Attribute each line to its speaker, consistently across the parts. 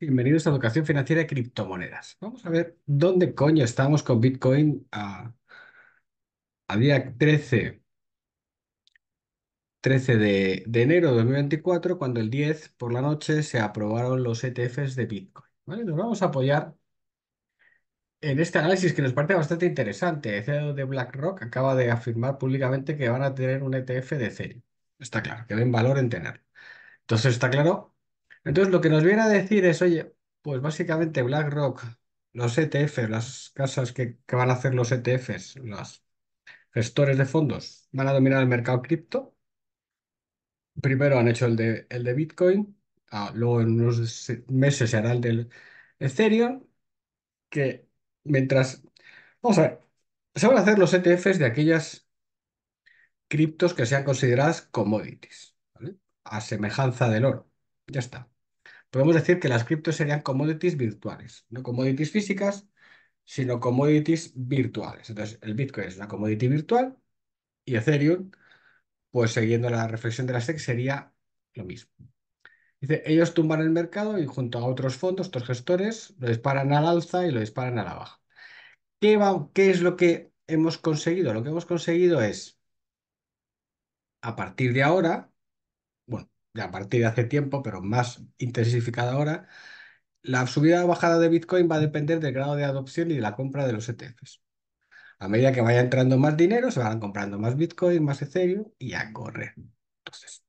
Speaker 1: Bienvenidos a Educación Financiera y Criptomonedas. Vamos a ver dónde coño estamos con Bitcoin a, día 13, 13 de, enero de 2024, cuando el 10 por la noche se aprobaron los ETFs de Bitcoin. ¿vale? Nos vamos a apoyar en este análisis que nos parece bastante interesante. El CEO de BlackRock acaba de afirmar públicamente que van a tener un ETF de Cero. Está claro, que ven valor en tener. Entonces está claro entonces, lo que nos viene a decir es, oye, pues básicamente BlackRock, los ETF, las casas que, van a hacer los ETFs, los gestores de fondos, van a dominar el mercado cripto. Primero han hecho el de, el de Bitcoin, ah, luego en unos meses se hará el del Ethereum, que mientras... Vamos a ver, se van a hacer los ETFs de aquellas criptos que sean consideradas commodities, ¿vale? A semejanza del oro. Ya está podemos decir que las criptos serían commodities virtuales, no commodities físicas, sino commodities virtuales. Entonces, el Bitcoin es una commodity virtual y Ethereum, pues siguiendo la reflexión de la SEC, sería lo mismo. Dice, ellos tumban el mercado y junto a otros fondos, otros gestores, lo disparan al alza y lo disparan a la baja. ¿Qué, va, qué es lo que hemos conseguido? Lo que hemos conseguido es, a partir de ahora, ya a partir de hace tiempo, pero más intensificada ahora, la subida o bajada de Bitcoin va a depender del grado de adopción y de la compra de los ETFs. A medida que vaya entrando más dinero, se van comprando más Bitcoin, más Ethereum y a correr. Entonces,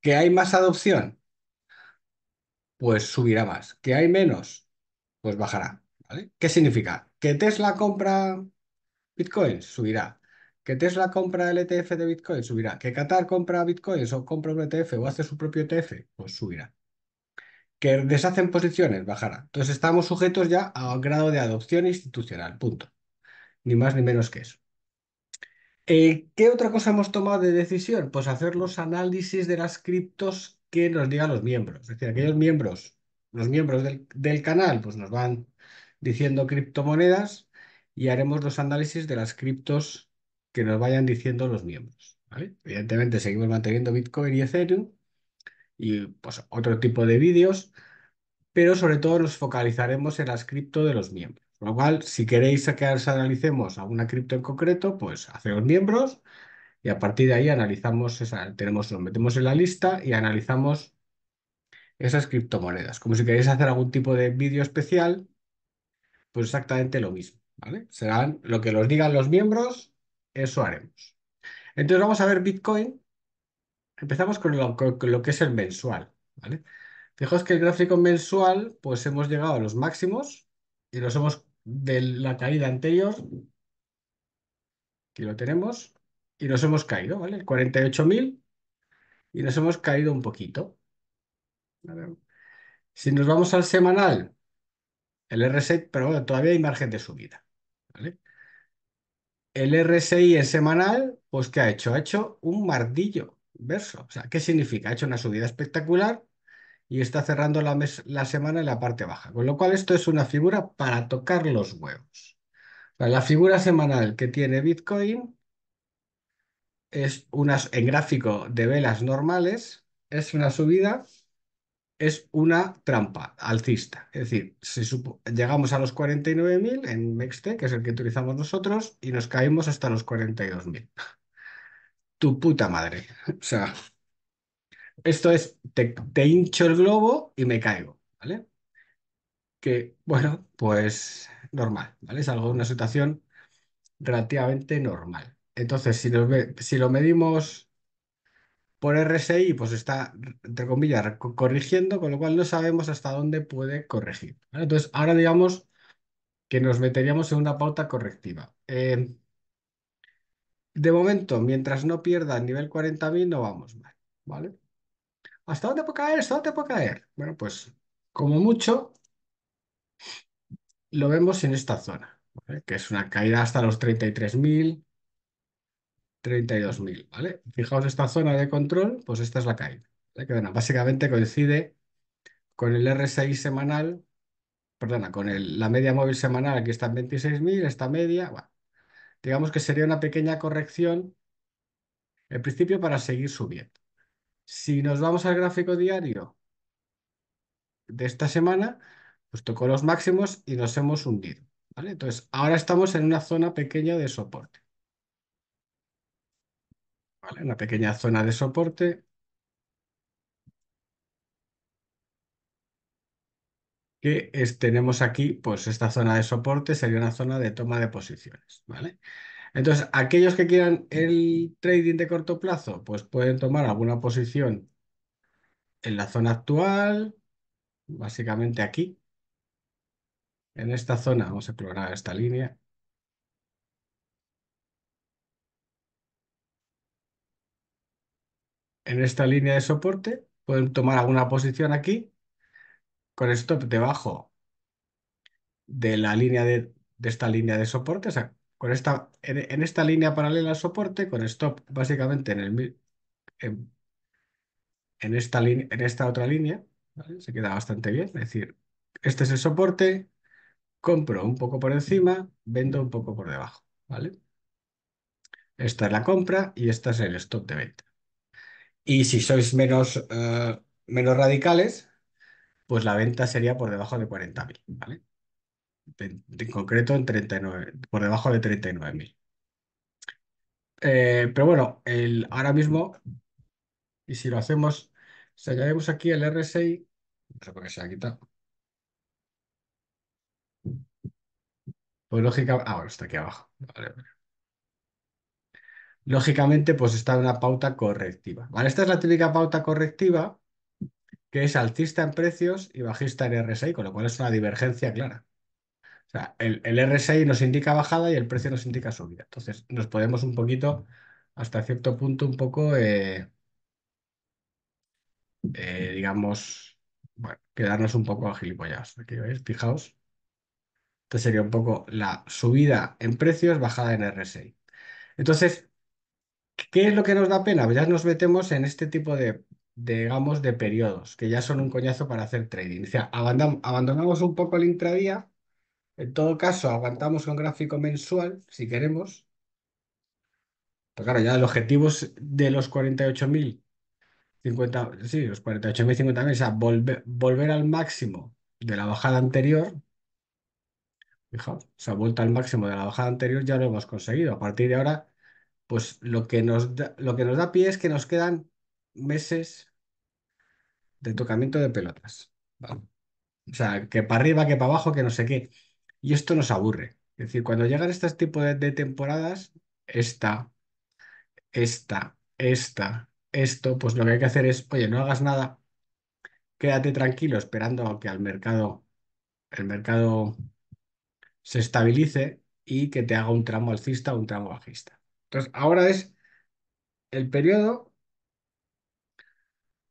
Speaker 1: ¿que hay más adopción? Pues subirá más. ¿Que hay menos? Pues bajará. ¿Qué significa? ¿Que Tesla compra Bitcoin? Subirá que Tesla compra el ETF de Bitcoin, subirá. Que Qatar compra Bitcoin o compra un ETF o hace su propio ETF, pues subirá. Que deshacen posiciones, bajará. Entonces estamos sujetos ya a un grado de adopción institucional, punto. Ni más ni menos que eso. Eh, ¿Qué otra cosa hemos tomado de decisión? Pues hacer los análisis de las criptos que nos digan los miembros. Es decir, aquellos miembros, los miembros del, del canal, pues nos van diciendo criptomonedas y haremos los análisis de las criptos que nos vayan diciendo los miembros. Evidentemente seguimos manteniendo Bitcoin y Ethereum y pues, otro tipo de vídeos, pero sobre todo nos focalizaremos en las cripto de los miembros. lo cual, si queréis que analicemos alguna cripto en concreto, pues los miembros y a partir de ahí analizamos, esa, tenemos, nos metemos en la lista y analizamos esas criptomonedas. Como si queréis hacer algún tipo de vídeo especial, pues exactamente lo mismo. ¿vale? Serán lo que los digan los miembros eso haremos. Entonces vamos a ver Bitcoin. Empezamos con lo, que es el mensual. ¿vale? Fijaos que el gráfico mensual, pues hemos llegado a los máximos y nos hemos de la caída anterior. Aquí lo tenemos. Y nos hemos caído, ¿vale? 48.000 y nos hemos caído un poquito. Si nos vamos al semanal, el R6, e pero todavía hay margen de subida. ¿vale? El RSI en semanal, pues ¿qué ha hecho? Ha hecho un mardillo verso. O sea, ¿qué significa? Ha hecho una subida espectacular y está cerrando la, semana en la parte baja. Con lo cual, esto es una figura para tocar los huevos. la figura semanal que tiene Bitcoin es unas en gráfico de velas normales, es una subida es una trampa alcista. Es decir, llegamos a los 49.000 en Mexte, que es el que utilizamos nosotros, y nos caímos hasta los 42.000. Tu puta madre. O sea, esto es, te, hincho el globo y me caigo, ¿vale? Que, bueno, pues normal, ¿vale? Es algo, una situación relativamente normal. Entonces, si lo medimos por RSI, pues está, entre comillas, corrigiendo, con lo cual no sabemos hasta dónde puede corregir. Entonces, ahora digamos que nos meteríamos en una pauta correctiva. Eh, de momento, mientras no pierda el nivel 40.000, no vamos mal, ¿vale? ¿Hasta dónde puede caer? ¿Hasta dónde puede caer? Bueno, pues como mucho, lo vemos en esta zona, que es una caída hasta los 33.000, 32.000, ¿vale? Fijaos esta zona de control, pues esta es la caída, que básicamente coincide con el RSI semanal, perdona, con la media móvil semanal, aquí está en 26.000, esta media, bueno, digamos que sería una pequeña corrección en principio para seguir subiendo. Si nos vamos al gráfico diario de esta semana, pues tocó los máximos y nos hemos hundido, ¿vale? Entonces, ahora estamos en una zona pequeña de soporte. Una pequeña zona de soporte. Que tenemos aquí, pues esta zona de soporte sería una zona de toma de posiciones, ¿vale? Entonces, aquellos que quieran el trading de corto plazo, pues pueden tomar alguna posición en la zona actual, básicamente aquí. En esta zona, vamos a explorar esta línea. en esta línea de soporte, pueden tomar alguna posición aquí con stop debajo de la línea de, esta línea de soporte, o sea, con esta, en, esta línea paralela al soporte, con stop básicamente en, esta, línea en esta otra línea, se queda bastante bien, es decir, este es el soporte, compro un poco por encima, vendo un poco por debajo, ¿vale? Esta es la compra y esta es el stop de venta. Y si sois menos, eh, menos radicales, pues la venta sería por debajo de 40.000, ¿vale? En, concreto, en 39, por debajo de 39.000. Eh, pero bueno, el, ahora mismo, y si lo hacemos, si añadimos aquí el RSI, no sé por qué se ha quitado. Pues lógica, ah, bueno, está aquí abajo. Vale, vale lógicamente pues está una pauta correctiva. ¿vale? Esta es la típica pauta correctiva que es alcista en precios y bajista en RSI, con lo cual es una divergencia clara. O sea, el, RSI nos indica bajada y el precio nos indica subida. Entonces nos podemos un poquito, hasta cierto punto, un poco, eh, eh, digamos, bueno, quedarnos un poco agilipollados. Aquí veis, fijaos. Entonces sería un poco la subida en precios, bajada en RSI. Entonces, ¿Qué es lo que nos da pena? Pues ya nos metemos en este tipo de, digamos, de periodos, que ya son un coñazo para hacer trading. O sea, abandonamos un poco el intradía, en todo caso, aguantamos un gráfico mensual, si queremos. Pero pues claro, ya los objetivos de los 48.000, sí, los 48.000, 50.000, o sea, volver al máximo de la bajada anterior, fijaos, o sea, vuelta al máximo de la bajada anterior ya lo hemos conseguido. A partir de ahora pues lo que nos da, lo que nos da pie es que nos quedan meses de tocamiento de pelotas. O sea, que para arriba, que para abajo, que no sé qué. Y esto nos aburre. Es decir, cuando llegan estos tipo de, temporadas, esta, esta, esta, esto, pues lo que hay que hacer es, oye, no hagas nada, quédate tranquilo esperando a que al mercado, el mercado se estabilice y que te haga un tramo alcista o un tramo bajista. Entonces, ahora es el periodo,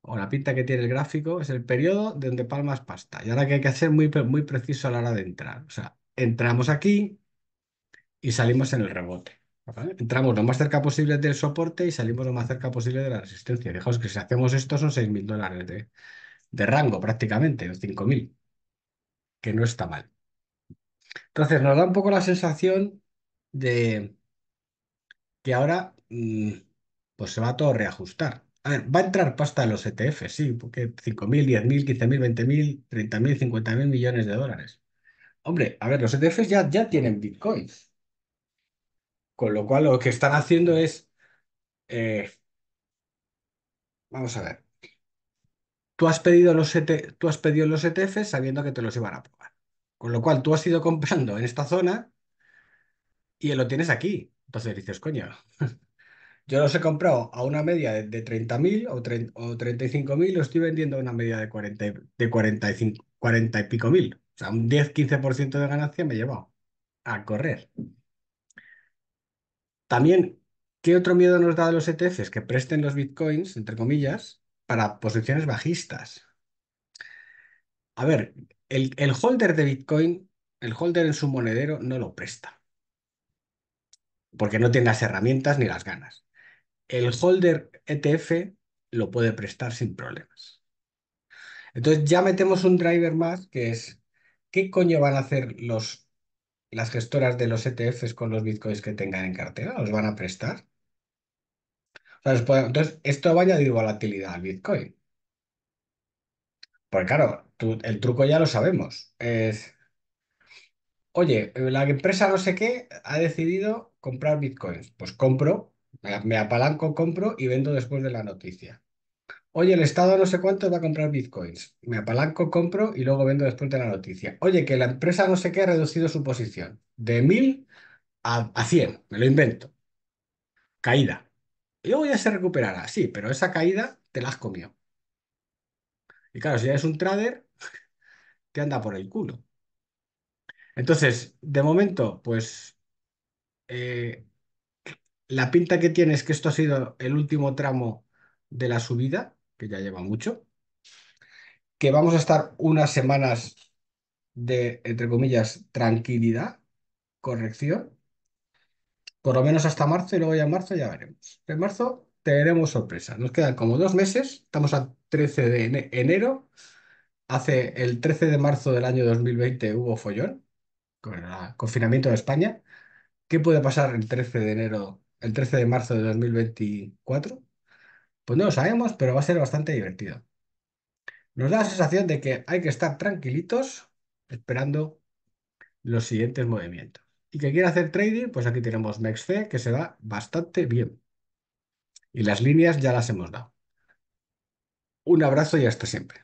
Speaker 1: o la pinta que tiene el gráfico, es el periodo donde palmas pasta. Y ahora que hay que hacer muy, muy preciso a la hora de entrar. O sea, entramos aquí y salimos en el rebote. Entramos lo más cerca posible del soporte y salimos lo más cerca posible de la resistencia. Fijaos que si hacemos esto son 6.000 dólares de, de rango prácticamente, o 5.000, que no está mal. Entonces nos da un poco la sensación de que ahora mm, pues se va a todo reajustar. A ver, va a entrar pasta en los ETFs, sí, porque 5.000, 10.000, 15.000, 20.000, 30.000, 50.000 millones de dólares. Hombre, a ver, los ETFs ya, ya tienen bitcoins. Con lo cual, lo que están haciendo es. Eh, vamos a ver. Tú has, pedido los e tú has pedido los ETFs sabiendo que te los iban a pagar. Con lo cual, tú has ido comprando en esta zona y lo tienes aquí. Entonces dices, coño. Yo los he comprado a una media de, 30.000 o, 35.000, lo estoy vendiendo a una media de 40, de 45, 40 y pico mil. O sea, un 10-15% de ganancia me he llevado a correr. También, ¿qué otro miedo nos da de los ETFs? Que presten los bitcoins, entre comillas, para posiciones bajistas. A ver, el holder de bitcoin, el holder en su monedero no lo presta porque no tengas herramientas ni las ganas. El holder ETF lo puede prestar sin problemas. Entonces ya metemos un driver más que es, ¿qué coño van a hacer los, las gestoras de los ETFs con los bitcoins que tengan en cartera? ¿Los van a prestar? entonces, esto va a añadir volatilidad al bitcoin. Porque claro, el truco ya lo sabemos. Es Oye, eh, la empresa no sé qué ha decidido comprar bitcoins. Pues compro, me apalanco, compro y vendo después de la noticia. Oye, el Estado no sé cuánto va a comprar bitcoins. Me apalanco, compro y luego vendo después de la noticia. Oye, que la empresa no sé qué ha reducido su posición de 1000 a, a 100. Me lo invento. Caída. Y luego ya se recuperará. Sí, pero esa caída te la has comido. Y claro, si eres un trader, te anda por el culo. Entonces, de momento, pues eh, la pinta que tiene es que esto ha sido el último tramo de la subida, que ya lleva mucho, que vamos a estar unas semanas de, entre comillas, tranquilidad, corrección, por lo menos hasta marzo y luego ya en marzo ya veremos. En marzo tendremos sorpresa. Nos quedan como dos meses, estamos a 13 de enero, hace el 13 de marzo del año 2020 hubo follón con el confinamiento de España. ¿Qué puede pasar el 13 de enero, el 13 de marzo de 2024? Pues no lo sabemos, pero va a ser bastante divertido. Nos da la sensación de que hay que estar tranquilitos esperando los siguientes movimientos. Y que quiera hacer trading, pues aquí tenemos MEXC, que se va bastante bien. Y las líneas ya las hemos dado. Un abrazo y hasta siempre.